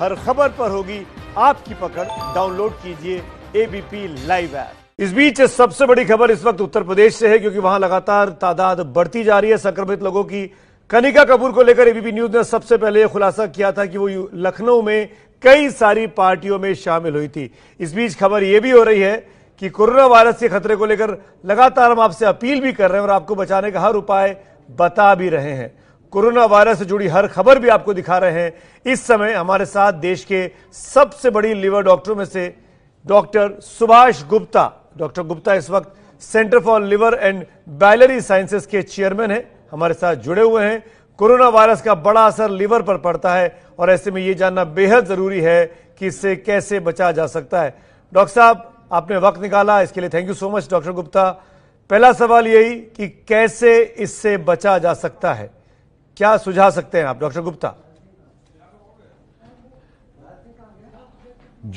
हर खबर पर होगी आपकी पकड़ डाउनलोड कीजिए एबीपी लाइव ऐप इस बीच सबसे बड़ी खबर इस वक्त उत्तर प्रदेश से है क्योंकि वहां लगातार तादाद बढ़ती जा रही है संक्रमित लोगों की कनिका कपूर को लेकर एबीपी न्यूज ने सबसे पहले यह खुलासा किया था कि वो लखनऊ में कई सारी पार्टियों में शामिल हुई थी इस बीच खबर यह भी हो रही है कि कोरोना वायरस के खतरे को लेकर लगातार हम आपसे अपील भी कर रहे हैं और आपको बचाने का हर उपाय बता भी रहे हैं कोरोना वायरस से जुड़ी हर खबर भी आपको दिखा रहे हैं इस समय हमारे साथ देश के सबसे बड़ी लिवर डॉक्टरों में से डॉक्टर सुभाष गुप्ता डॉक्टर गुप्ता इस वक्त centre for liver and biliary sciences के चेयरमैन हैं हमारे साथ जुड़े हुए हैं कोरोना वायरस का बड़ा असर लीवर पर पड़ता है और ऐसे में ये जानना बेहद जरूरी है कि इससे कैसे बचा जा सकता है डॉक्टर साहब आपने वक्त निकाला इसके लिए thank you so much doctor Gupta पहला सवाल यही कि कैसे इससे बचा जा सकता है क्या सुझा सकते हैं आप डॉक्टर गुप्ता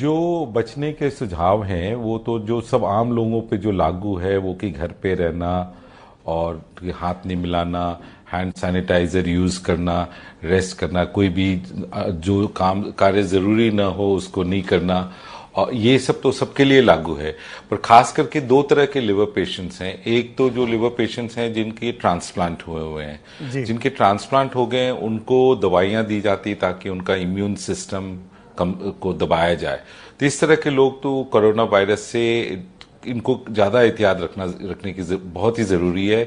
जो बचने के सुझाव हैं वो तो जो सब आम लोगों पे जो लागू है वो कि घर पे रहना और हाथ नहीं मिलाना हैंड सैनिटाइजर यूज करना रेस्ट करना कोई भी जो काम कार्य जरूरी ना हो उसको नहीं करना और ये सब तो सबके लिए लागू है पर खास करके दो तरह के लिवर पेशेंट्स हैं एक तो जो लिवर पेशेंट्स हैं जिनके ट्रांसप्लांट हुए हुए हैं जिनके ट्रांसप्लांट हो गए उनको दवाइयां दी जाती ताकि उनका इम्यून सिस्टम कम को दबाया जाए तो इस तरह के लोग तो कोरोना वायरस से इनको ज़्यादा एहतियात रखना रखने की बहुत ही ज़रूरी है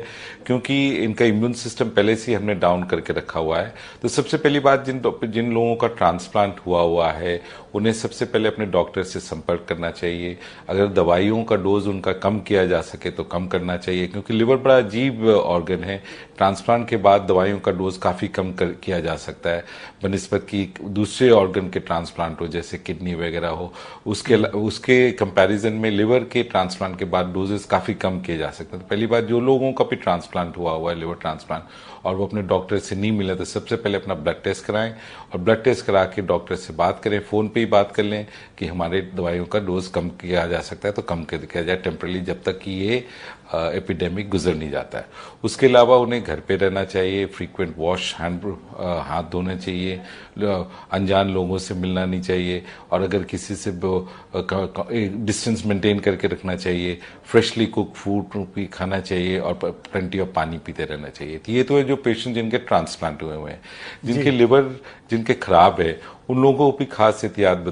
क्योंकि इनका इम्यून सिस्टम पहले से हमने डाउन करके रखा हुआ है तो सबसे पहली बात जिन जिन लोगों का ट्रांसप्लांट हुआ हुआ है उन्हें सबसे पहले अपने डॉक्टर से संपर्क करना चाहिए अगर दवाइयों का डोज उनका कम किया जा सके तो कम करना चाहिए क्योंकि लिवर बड़ा अजीब ऑर्गन है ट्रांसप्लांट के बाद दवाइयों का डोज काफ़ी कम कर, किया जा सकता है बनस्पत की दूसरे ऑर्गन के ट्रांसप्लांट हो जैसे किडनी वगैरह हो उसके उसके कंपैरिजन में लिवर के ट्रांसप्लांट के बाद डोजेस काफ़ी कम किए जा सकते हैं तो पहली बात जो लोगों का भी ट्रांसप्लांट हुआ हुआ है लिवर ट्रांसप्लांट और वो अपने डॉक्टर से नहीं मिला तो सबसे पहले अपना ब्लड टेस्ट कराएं और ब्लड टेस्ट करा के डॉक्टर से बात करें फ़ोन पे पे ही बात कर लें कि हमारे दवाइयों का डोज कम किया जा सकता है तो कम किया जाए टेम्परेली जब तक कि ये एपिडेमिक गुजर नहीं जाता है उसके अलावा उन्हें घर पे रहना चाहिए फ्रीक्वेंट वॉश हैंड हाथ धोने चाहिए अनजान लोगों से मिलना नहीं चाहिए और अगर किसी से डिस्टेंस मेंटेन करके रखना चाहिए फ्रेशली कुक फूड भी खाना चाहिए और प्लेंटी ऑफ पानी पीते रहना चाहिए तो ये तो है जो पेशेंट जिनके ट्रांसप्लांट हुए हुए हैं जिनके लिवर जिनके खराब है उन लोगों को भी खास एहतियात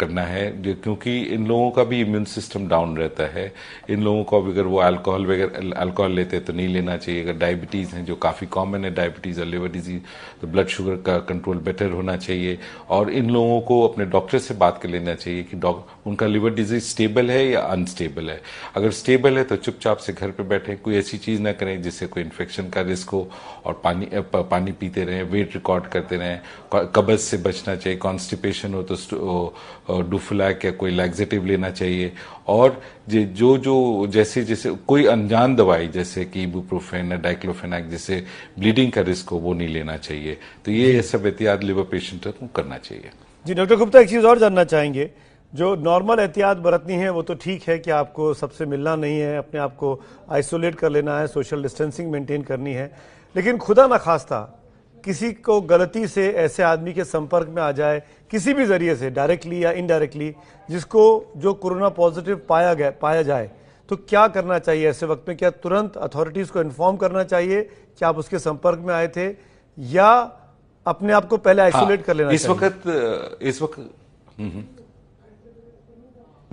करना है क्योंकि इन लोगों का भी इम्यून सिस्टम डाउन रहता है इन लोगों को अगर अगर वो अल्कोहल वगैरह अल्कोहल लेते हैं तो नहीं लेना चाहिए अगर डायबिटीज़ हैं जो काफ़ी कॉमन है डायबिटीज़ और लिवर डिजीज़ तो ब्लड शुगर का कंट्रोल बेटर होना चाहिए और इन लोगों को अपने डॉक्टर से बात कर लेना चाहिए कि उनका लिवर डिजीज़ स्टेबल है या अनस्टेबल है अगर स्टेबल है तो चुपचाप से घर पर बैठें कोई ऐसी चीज़ ना करें जिससे कोई इन्फेक्शन का रिस्क हो और पानी पानी पीते रहें वेट रिकॉर्ड करते रहें कब्ज से बचना चाहिए कॉन्स्टिपेशन हो तो डुफलैक या कोई लैग्जेटिव लेना चाहिए और जे जो जो जैसे जैसे कोई अनजान दवाई जैसे कि इबूप्रोफेन डाइक्लोफेनाक जैसे ब्लीडिंग का रिस्क हो वो नहीं लेना चाहिए तो ये सब एहतियात लिवर पेशेंट को करना चाहिए जी डॉक्टर गुप्ता एक चीज़ और जानना चाहेंगे जो नॉर्मल एहतियात बरतनी है वो तो ठीक है कि आपको सबसे मिलना नहीं है अपने आप को आइसोलेट कर लेना है सोशल डिस्टेंसिंग मेंटेन करनी है लेकिन खुदा ना खास्ता किसी को गलती से ऐसे आदमी के संपर्क में आ जाए किसी भी जरिए से डायरेक्टली या इनडायरेक्टली जिसको जो कोरोना पॉजिटिव पाया गया पाया जाए तो क्या करना चाहिए ऐसे वक्त में क्या तुरंत अथॉरिटीज को इन्फॉर्म करना चाहिए कि आप उसके संपर्क में आए थे या अपने आप को पहले आइसोलेट हाँ, कर लेना इस वक्त इस वक्त हम्म, हम्म।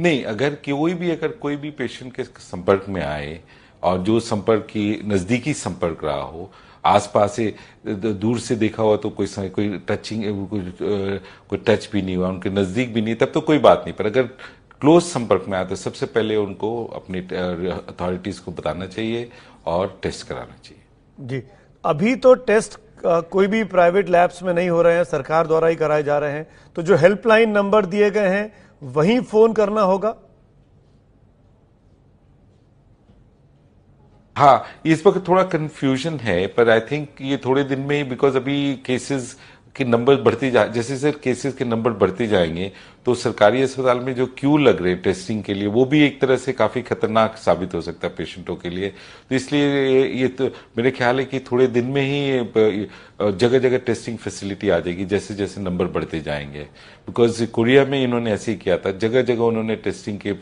नहीं अगर कोई भी अगर कोई भी पेशेंट के संपर्क में आए और जो संपर्क की नजदीकी संपर्क रहा हो आसपास से दूर से देखा हुआ तो कोई कोई टचिंग कोई, कोई टच भी नहीं हुआ उनके नज़दीक भी नहीं तब तो कोई बात नहीं पर अगर क्लोज संपर्क में आए तो सबसे पहले उनको अपनी अथॉरिटीज़ को बताना चाहिए और टेस्ट कराना चाहिए जी अभी तो टेस्ट कोई भी प्राइवेट लैब्स में नहीं हो रहे हैं सरकार द्वारा ही कराए जा रहे हैं तो जो हेल्पलाइन नंबर दिए गए हैं वहीं फ़ोन करना होगा हाँ इस वक्त थोड़ा कंफ्यूजन है पर आई थिंक ये थोड़े दिन में बिकॉज अभी केसेस के नंबर बढ़ते जा जैसे जैसे केसेस के नंबर बढ़ते जाएंगे तो सरकारी अस्पताल में जो क्यू लग रहे हैं टेस्टिंग के लिए वो भी एक तरह से काफ़ी खतरनाक साबित हो सकता है पेशेंटों के लिए तो इसलिए ये तो मेरे ख्याल है कि थोड़े दिन में ही जगह जगह टेस्टिंग फैसिलिटी आ जाएगी जैसे जैसे नंबर बढ़ते जाएंगे बिकॉज कोरिया में इन्होंने ऐसे ही किया था जगह जगह उन्होंने टेस्टिंग के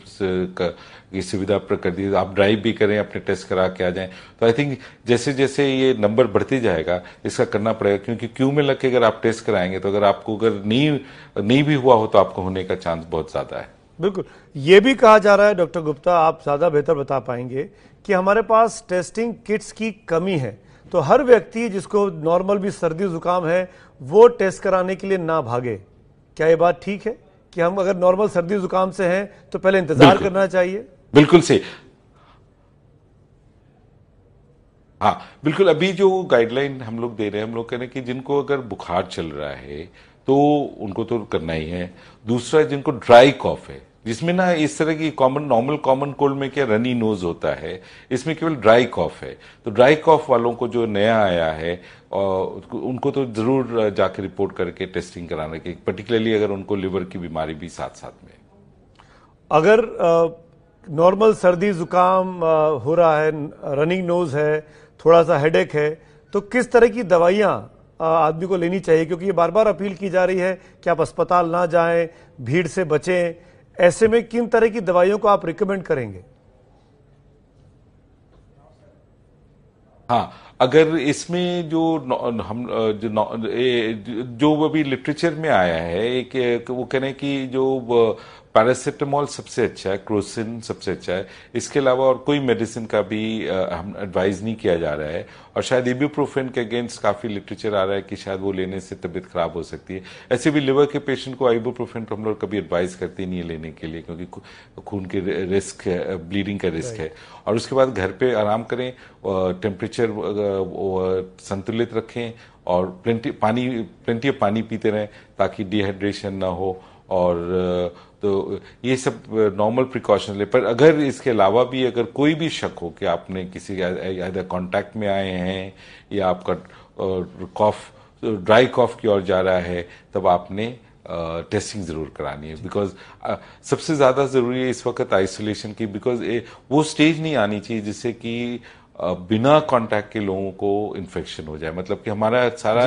की सुविधा कर दी आप ड्राइव भी करें अपने टेस्ट करा के आ जाएं तो आई थिंक जैसे जैसे ये नंबर बढ़ते जाएगा इसका करना पड़ेगा क्योंकि क्यू में लग के अगर आप टेस्ट कराएंगे तो अगर आपको अगर नहीं नहीं भी हुआ हो तो आपको होने का चांस बहुत ज्यादा है बिल्कुल ये भी कहा जा रहा है डॉक्टर गुप्ता आप ज्यादा बेहतर बता पाएंगे कि हमारे पास टेस्टिंग किट्स की कमी है तो हर व्यक्ति जिसको नॉर्मल भी सर्दी जुकाम है वो टेस्ट कराने के लिए ना भागे क्या ये बात ठीक है कि हम अगर नॉर्मल सर्दी जुकाम से हैं तो पहले इंतजार करना चाहिए बिल्कुल सही हाँ बिल्कुल अभी जो गाइडलाइन हम लोग दे रहे हैं हम लोग कह रहे हैं कि जिनको अगर बुखार चल रहा है तो उनको तो करना ही है दूसरा जिनको ड्राई कॉफ है जिसमें ना इस तरह की कॉमन नॉर्मल कॉमन कोल्ड में क्या रनी नोज होता है इसमें केवल ड्राई कॉफ है तो ड्राई कॉफ वालों को जो नया आया है उनको तो जरूर जाकर रिपोर्ट करके टेस्टिंग कराना के पर्टिकुलरली अगर उनको लिवर की बीमारी भी साथ साथ में अगर नॉर्मल सर्दी जुकाम आ, हो रहा है रनिंग नोज है थोड़ा सा हेडेक है तो किस तरह की दवाइयाँ आदमी को लेनी चाहिए क्योंकि ये बार बार अपील की जा रही है कि आप अस्पताल ना जाएं भीड़ से बचें ऐसे में किन तरह की दवाइयों को आप रिकमेंड करेंगे हाँ अगर इसमें जो हम जो जो अभी लिटरेचर में आया है एक वो कह रहे हैं कि जो पैरासीटामोल सबसे अच्छा है क्रोसिन सबसे अच्छा है इसके अलावा और कोई मेडिसिन का भी हम एडवाइज नहीं किया जा रहा है और शायद इब्यूप्रोफेन के अगेंस्ट काफ़ी लिटरेचर आ रहा है कि शायद वो लेने से तबीयत खराब हो सकती है ऐसे भी लिवर के पेशेंट को आइब्यूप्रोफेन तो हम लोग कभी एडवाइज़ करते नहीं है लेने के लिए क्योंकि खून के रिस्क है ब्लीडिंग का रिस्क है और उसके बाद घर पे आराम करें टेम्परेचर संतुलित रखें और प्लेंटी पानी प्लेंटी ऑफ पानी पीते रहें ताकि डिहाइड्रेशन ना हो और तो ये सब नॉर्मल प्रिकॉशन ले पर अगर इसके अलावा भी अगर कोई भी शक हो कि आपने किसी के कांटेक्ट में आए हैं या आपका कॉफ ड्राई कॉफ की ओर जा रहा है तब आपने टेस्टिंग ज़रूर करानी है बिकॉज सबसे ज़्यादा ज़रूरी है इस वक्त आइसोलेशन की बिकॉज वो स्टेज नहीं आनी चाहिए जिससे कि बिना कांटेक्ट के लोगों को इन्फेक्शन हो जाए मतलब कि हमारा सारा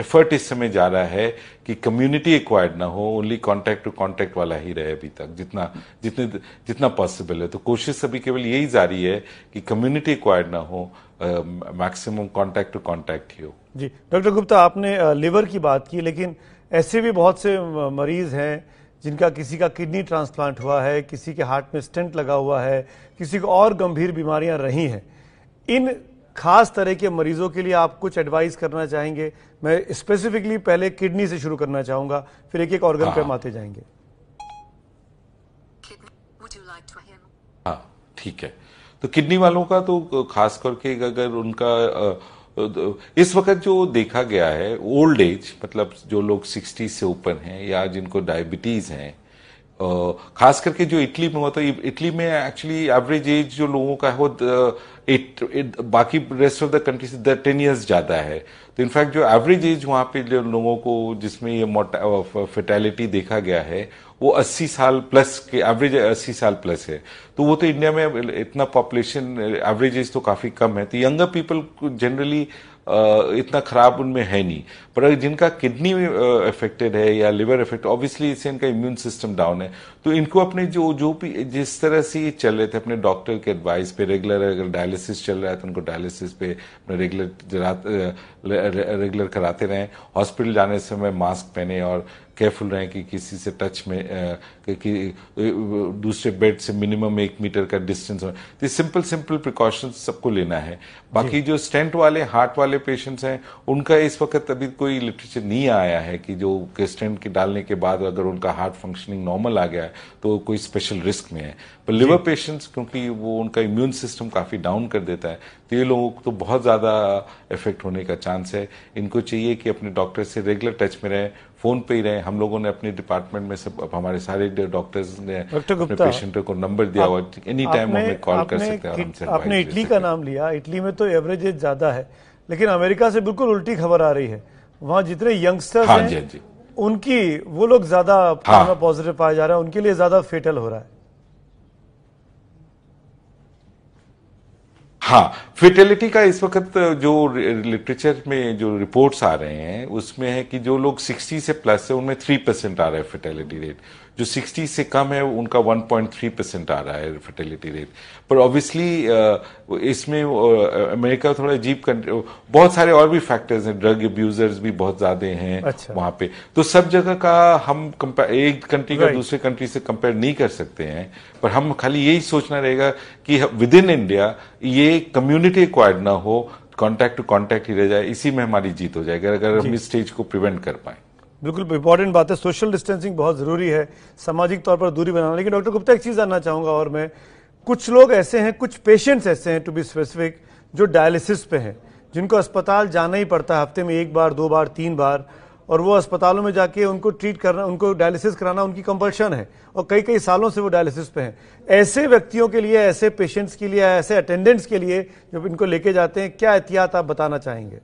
एफर्ट इस समय जा रहा है कि कम्युनिटी एक्वायर्ड ना हो ओनली कांटेक्ट टू कांटेक्ट वाला ही रहे अभी तक जितना जितने जितना पॉसिबल है तो कोशिश अभी केवल यही जारी है कि कम्युनिटी एक्वायर्ड ना हो मैक्सिमम कांटेक्ट टू कांटेक्ट ही हो जी डॉक्टर गुप्ता आपने लिवर की बात की लेकिन ऐसे भी बहुत से मरीज हैं जिनका किसी का किडनी ट्रांसप्लांट हुआ है किसी के हार्ट में स्टेंट लगा हुआ है किसी को और गंभीर बीमारियां रही हैं इन खास तरह के मरीजों के लिए आप कुछ एडवाइस करना चाहेंगे मैं स्पेसिफिकली पहले किडनी से शुरू करना चाहूंगा फिर एक एक ऑर्गन पे हम आते जाएंगे हाँ ठीक है तो किडनी वालों का तो खास करके अगर उनका इस वक्त जो देखा गया है ओल्ड एज मतलब जो लोग सिक्सटी से ऊपर हैं या जिनको डायबिटीज हैं खास करके जो इटली में हुआ था इटली में एक्चुअली एवरेज एज जो लोगों का है वो एट बाकी rest of the countries ten years ज़्यादा है तो इनफैक्ट जो एवरेज एज वहाँ पे जो लोगों को जिसमें ये फेटेलिटी देखा गया है वो 80 साल प्लस के एवरेज 80 साल प्लस है तो वो तो इंडिया में इतना पॉपुलेशन एवरेज एज तो काफ़ी कम है तो यंगर पीपल जनरली इतना खराब उनमें है नहीं पर अगर जिनका किडनी अफेक्टेड है या लिवर इफेक्ट ऑब्वियसली इससे इनका इम्यून सिस्टम डाउन है तो इनको अपने जो जो भी जिस तरह से ये चल रहे थे अपने डॉक्टर के एडवाइस पे रेगुलर अगर डायलिस डायलिसिस चल रहा है तो उनको डायलिसिस पे अपने रेगुलर रेगुलर कराते रहें हॉस्पिटल जाने समय मास्क पहने और केयरफुल रहें कि किसी से टच में आ, कि दूसरे बेड से मिनिमम एक मीटर का डिस्टेंस हो तो सिंपल सिंपल प्रिकॉशंस सबको लेना है बाकी जो स्टेंट वाले हार्ट वाले पेशेंट्स हैं उनका इस वक्त अभी कोई लिटरेचर नहीं आया है कि जो स्टेंट के डालने के बाद अगर उनका हार्ट फंक्शनिंग नॉर्मल आ गया है तो कोई स्पेशल रिस्क में है पर लिवर पेशेंट्स क्योंकि वो उनका इम्यून सिस्टम काफ़ी डाउन कर देता है तो ये लोगों को तो बहुत ज़्यादा इफेक्ट होने का चांस है इनको चाहिए कि अपने डॉक्टर से रेगुलर टच में रहें फोन पे ही रहे हम लोगों ने अपने डिपार्टमेंट में सब हमारे सारे डॉक्टर्स ने अपने पेशेंटों को नंबर दिया हुआ एनी टाइम हमें कॉल कर सकते हैं आपने, इटली का नाम लिया इटली में तो एवरेज एज ज्यादा है लेकिन अमेरिका से बिल्कुल उल्टी खबर आ रही है वहाँ जितने यंगस्टर्स हाँ, हैं हाँ उनकी वो लोग ज्यादा पॉजिटिव हाँ। पाए जा रहे हैं उनके लिए ज्यादा फेटल हो रहा है हाँ फिटेलिटी का इस वक्त जो लिटरेचर में जो रिपोर्ट्स आ रहे हैं उसमें है कि जो लोग 60 से प्लस है उनमें 3 परसेंट आ रहा है फिटेलिटी रेट जो 60 से कम है उनका 1.3 परसेंट आ रहा है फर्टिलिटी रेट पर ऑब्वियसली इसमें अमेरिका थोड़ा अजीब बहुत सारे और भी फैक्टर्स हैं ड्रग अब्यूजर्स भी बहुत ज्यादा हैं अच्छा। वहां पे तो सब जगह का हम एक कंट्री का दूसरे कंट्री से कंपेयर नहीं कर सकते हैं पर हम खाली यही सोचना रहेगा कि विद इन इंडिया ये कम्युनिटी एक्वायर्ड ना हो कांटेक्ट टू कांटेक्ट ही रह जाए इसी में हमारी जीत हो जाएगी अगर हम इस स्टेज को प्रिवेंट कर पाए बिल्कुल इंपॉर्टेंट बात है सोशल डिस्टेंसिंग बहुत जरूरी है सामाजिक तौर पर दूरी बनाना लेकिन डॉक्टर गुप्ता एक चीज जानना चाहूंगा और मैं कुछ लोग ऐसे हैं कुछ पेशेंट्स ऐसे हैं टू बी स्पेसिफिक जो डायलिसिस पे हैं जिनको अस्पताल जाना ही पड़ता है हफ्ते में एक बार दो बार तीन बार और वो अस्पतालों में जाके उनको ट्रीट करना उनको डायलिसिस कराना उनकी कंपल्शन है और कई कई सालों से वो डायलिसिस पे हैं ऐसे व्यक्तियों के लिए ऐसे पेशेंट्स के लिए ऐसे अटेंडेंट्स के लिए जब इनको लेके जाते हैं क्या एहतियात आप बताना चाहेंगे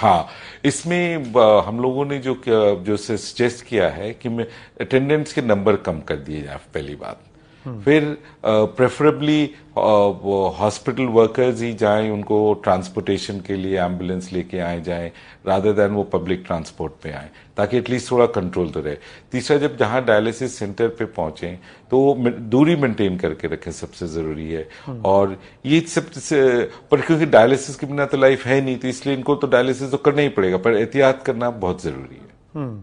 हाँ इसमें हम लोगों ने जो जो सजेस्ट किया है कि अटेंडेंस के नंबर कम कर दिए जाए पहली बात फिर प्रेफरेबली हॉस्पिटल वर्कर्स ही जाएं उनको ट्रांसपोर्टेशन के लिए एम्बुलेंस लेके आए जाएं रादर देन वो पब्लिक ट्रांसपोर्ट पे आए ताकि एटलीस्ट थोड़ा कंट्रोल तो रहे तीसरा जब जहां डायलिसिस सेंटर पे पहुंचे तो दूरी मेंटेन करके रखें सबसे ज़रूरी है हम्म। और ये सब पर क्योंकि डायलिसिस के बिना तो लाइफ है नहीं तो इसलिए इनको तो डायलिसिस तो करना ही पड़ेगा पर एहतियात करना बहुत ज़रूरी है हम्म।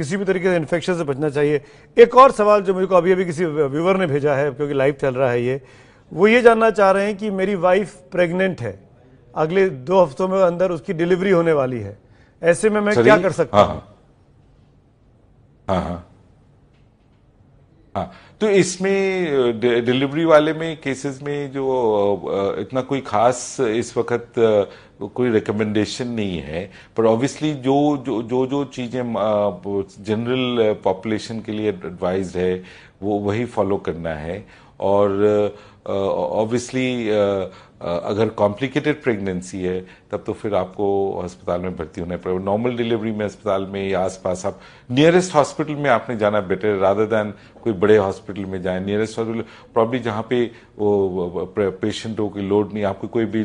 किसी भी तरीके से इन्फेक्शन से बचना चाहिए एक और सवाल जो को अभी अभी किसी व्यूवर ने भेजा है क्योंकि लाइव चल रहा है ये वो ये जानना चाह रहे हैं कि मेरी वाइफ प्रेग्नेंट है अगले दो हफ्तों में अंदर उसकी डिलीवरी होने वाली है ऐसे में मैं क्या कर सकता हाँ, हूँ हाँ हाँ हाँ, हाँ। तो इसमें डिलीवरी वाले में केसेस में जो इतना कोई खास इस वक्त कोई रिकमेंडेशन नहीं है पर ऑब्वियसली जो जो जो जो चीज़ें जनरल पॉपुलेशन के लिए एडवाइज है वो वही फॉलो करना है और ऑब्वियसली अगर कॉम्प्लिकेटेड प्रेगनेंसी है तब तो फिर आपको अस्पताल में भर्ती होना पड़ेगा नॉर्मल डिलीवरी में अस्पताल में या आसपास आप नियरेस्ट हॉस्पिटल में आपने जाना बेटर राधर दैन कोई बड़े हॉस्पिटल में जाए नियरेस्ट हॉस्पिटल प्रॉब्ली जहाँ पे वो पेशेंटों की लोड नहीं आपको कोई भी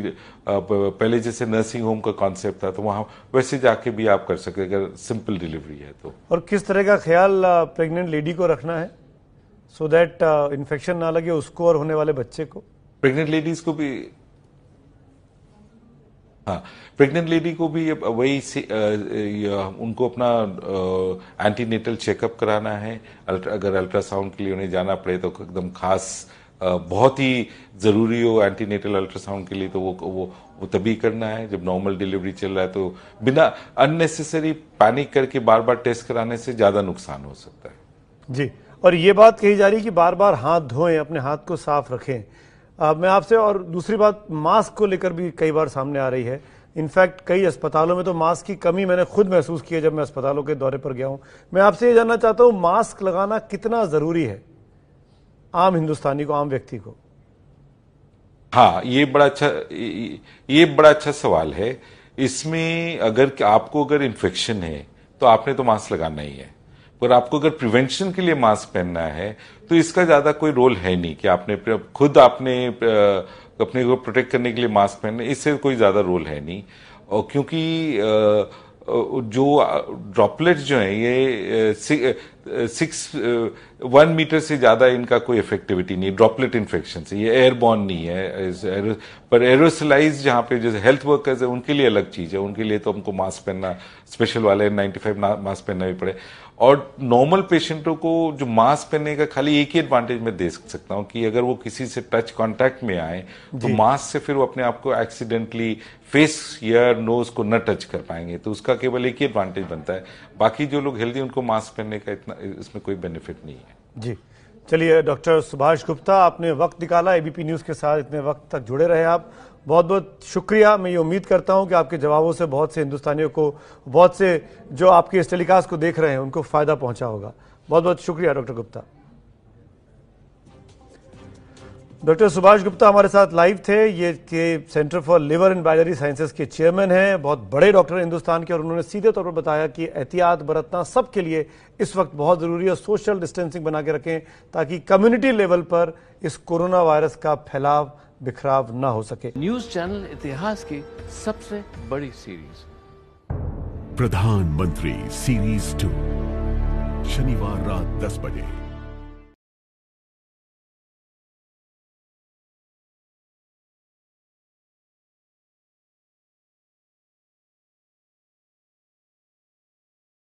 पहले जैसे नर्सिंग होम का कॉन्सेप्ट था तो वहाँ वैसे जाके भी आप कर सकते अगर सिंपल डिलीवरी है तो और किस तरह का ख्याल प्रेगनेंट लेडी को रखना है सो दैट इन्फेक्शन ना लगे उसको और होने वाले बच्चे को प्रेग्नेंट लेडीज को भी हाँ प्रेग्नेंट लेडी को भी वही से, आ, उनको अपना एंटीनेटल चेकअप कराना है अगर अल्ट्रासाउंड के लिए उन्हें जाना पड़े तो एकदम खास बहुत ही ज़रूरी हो एंटीनेटल अल्ट्रासाउंड के लिए तो वो वो वो तभी करना है जब नॉर्मल डिलीवरी चल रहा है तो बिना अननेसेसरी पैनिक करके बार बार टेस्ट कराने से ज़्यादा नुकसान हो सकता है जी और ये बात कही जा रही है कि बार बार हाथ धोएं अपने हाथ को साफ रखें आ, मैं आपसे और दूसरी बात मास्क को लेकर भी कई बार सामने आ रही है इनफैक्ट कई अस्पतालों में तो मास्क की कमी मैंने खुद महसूस की है जब मैं अस्पतालों के दौरे पर गया हूं मैं आपसे ये जानना चाहता हूं मास्क लगाना कितना ज़रूरी है आम हिंदुस्तानी को आम व्यक्ति को हाँ ये बड़ा अच्छा ये बड़ा अच्छा सवाल है इसमें अगर आपको अगर इन्फेक्शन है तो आपने तो मास्क लगाना ही है पर आपको अगर प्रिवेंशन के लिए मास्क पहनना है तो इसका ज़्यादा कोई रोल है नहीं कि आपने खुद आपने अपने को प्रोटेक्ट करने के लिए मास्क पहनना इससे कोई ज़्यादा रोल है नहीं और क्योंकि जो ड्रॉपलेट जो है ये सिक्स वन मीटर से ज़्यादा इनका कोई इफेक्टिविटी नहीं ड्रॉपलेट इन्फेक्शन से ये एयरबॉर्न नहीं है पर एरोसलाइज जहाँ पे जैसे हेल्थ वर्कर्स है उनके लिए अलग चीज़ है उनके लिए तो हमको मास्क पहनना स्पेशल वाले नाइन्टी फाइव मास्क पहनना भी पड़े और नॉर्मल पेशेंटों को जो मास्क पहनने का खाली एक ही एडवांटेज मैं दे सकता हूं कि अगर वो किसी से टच कांटेक्ट में आए तो मास्क से फिर वो अपने आप को एक्सीडेंटली फेस या नोज को न टच कर पाएंगे तो उसका केवल एक ही एडवांटेज बनता है बाकी जो लोग हेल्दी उनको मास्क पहनने का इतना इसमें कोई बेनिफिट नहीं है जी चलिए डॉक्टर सुभाष गुप्ता आपने वक्त निकाला एबीपी न्यूज के साथ इतने वक्त तक जुड़े रहे आप बहुत बहुत शुक्रिया मैं ये उम्मीद करता हूँ कि आपके जवाबों से बहुत से हिंदुस्तानियों को बहुत से जो आपके इस टेलीकास्ट को देख रहे हैं उनको फ़ायदा पहुंचा होगा बहुत बहुत शुक्रिया डॉक्टर गुप्ता डॉक्टर सुभाष गुप्ता हमारे साथ लाइव थे ये के centre for liver and biliary sciences के चेयरमैन हैं बहुत बड़े डॉक्टर हिंदुस्तान के और उन्होंने सीधे तौर पर बताया कि एहतियात बरतना सबके लिए इस वक्त बहुत ज़रूरी है सोशल डिस्टेंसिंग बना के रखें ताकि कम्युनिटी लेवल पर इस कोरोना वायरस का फैलाव बिखराव ना हो सके न्यूज चैनल इतिहास की सबसे बड़ी सीरीज प्रधानमंत्री सीरीज टू शनिवार रात दस बजे